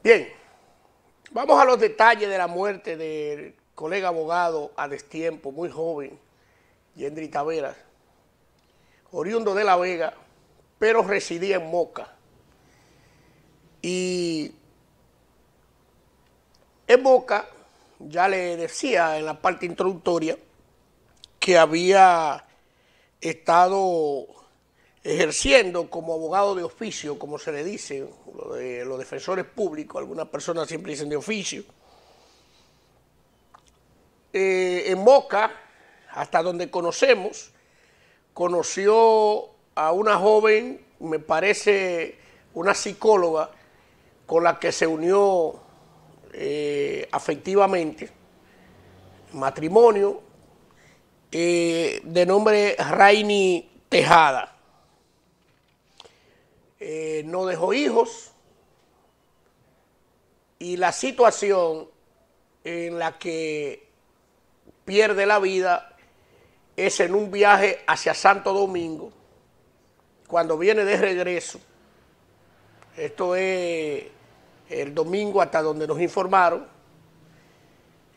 Bien, vamos a los detalles de la muerte del colega abogado a destiempo, muy joven, Yendri Taveras, oriundo de La Vega, pero residía en Moca. Y en Moca, ya le decía en la parte introductoria, que había estado ejerciendo como abogado de oficio, como se le dice, los defensores públicos, algunas personas siempre dicen de oficio, eh, en Boca, hasta donde conocemos, conoció a una joven, me parece una psicóloga, con la que se unió eh, afectivamente, matrimonio, eh, de nombre Rainy Tejada. Eh, no dejó hijos y la situación en la que pierde la vida es en un viaje hacia Santo Domingo, cuando viene de regreso, esto es el domingo hasta donde nos informaron,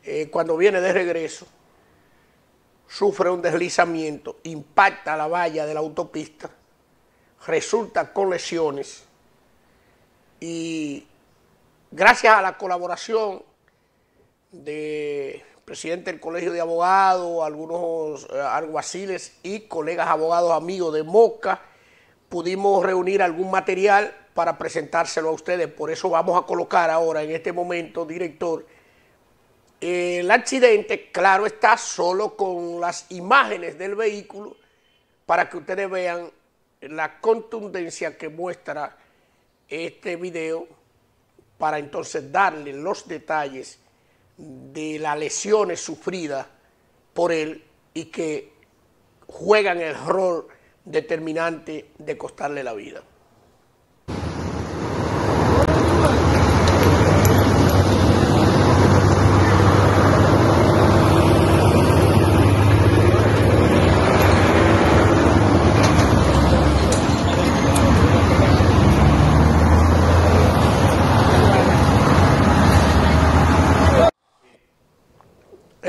eh, cuando viene de regreso, sufre un deslizamiento, impacta la valla de la autopista resulta con lesiones y gracias a la colaboración de presidente del Colegio de Abogados, algunos eh, alguaciles y colegas abogados amigos de Moca, pudimos reunir algún material para presentárselo a ustedes. Por eso vamos a colocar ahora, en este momento, director, el accidente, claro está, solo con las imágenes del vehículo para que ustedes vean la contundencia que muestra este video para entonces darle los detalles de las lesiones sufridas por él y que juegan el rol determinante de costarle la vida.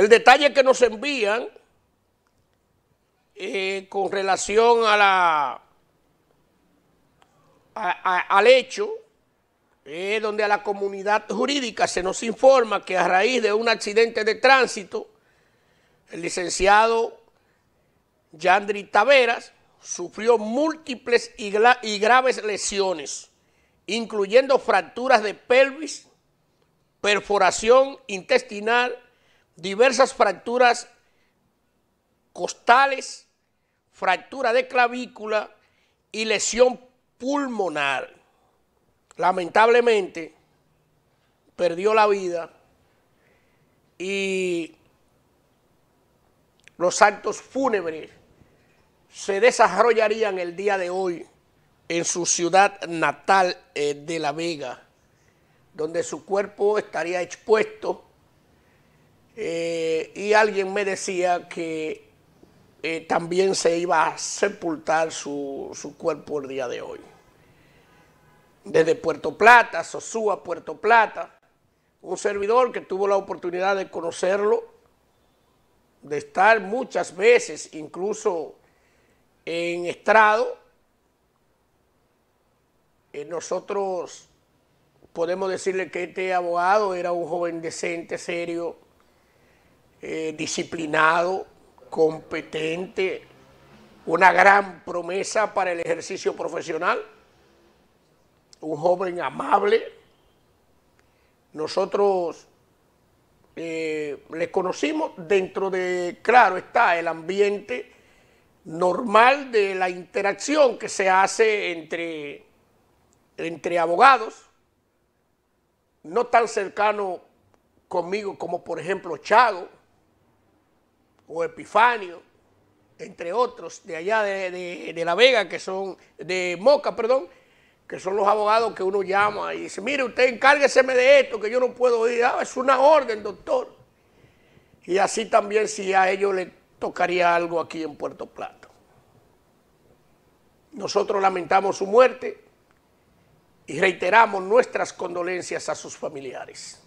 El detalle que nos envían eh, con relación al hecho es donde a la comunidad jurídica se nos informa que a raíz de un accidente de tránsito, el licenciado Yandri Taveras sufrió múltiples y, y graves lesiones, incluyendo fracturas de pelvis, perforación intestinal, diversas fracturas costales, fractura de clavícula y lesión pulmonar. Lamentablemente, perdió la vida y los actos fúnebres se desarrollarían el día de hoy en su ciudad natal eh, de La Vega, donde su cuerpo estaría expuesto eh, y alguien me decía que eh, también se iba a sepultar su, cuerpo el día de hoy. Desde Puerto Plata, Sosúa, Puerto Plata, un servidor que tuvo la oportunidad de conocerlo, de estar muchas veces, incluso en estrado, eh, nosotros podemos decirle que este abogado era un joven decente, serio, eh, disciplinado, competente, una gran promesa para el ejercicio profesional, un joven amable. Nosotros eh, le conocimos dentro de, claro está, el ambiente normal de la interacción que se hace entre, entre abogados, no tan cercano conmigo como por ejemplo Chago, o Epifanio, entre otros, de allá de, La Vega, que son, de Moca, perdón, que son los abogados que uno llama y dice, mire, usted encárgueseme de esto, que yo no puedo ir. Ah, es una orden, doctor. Y así también si a ellos le tocaría algo aquí en Puerto Plata. Nosotros lamentamos su muerte y reiteramos nuestras condolencias a sus familiares.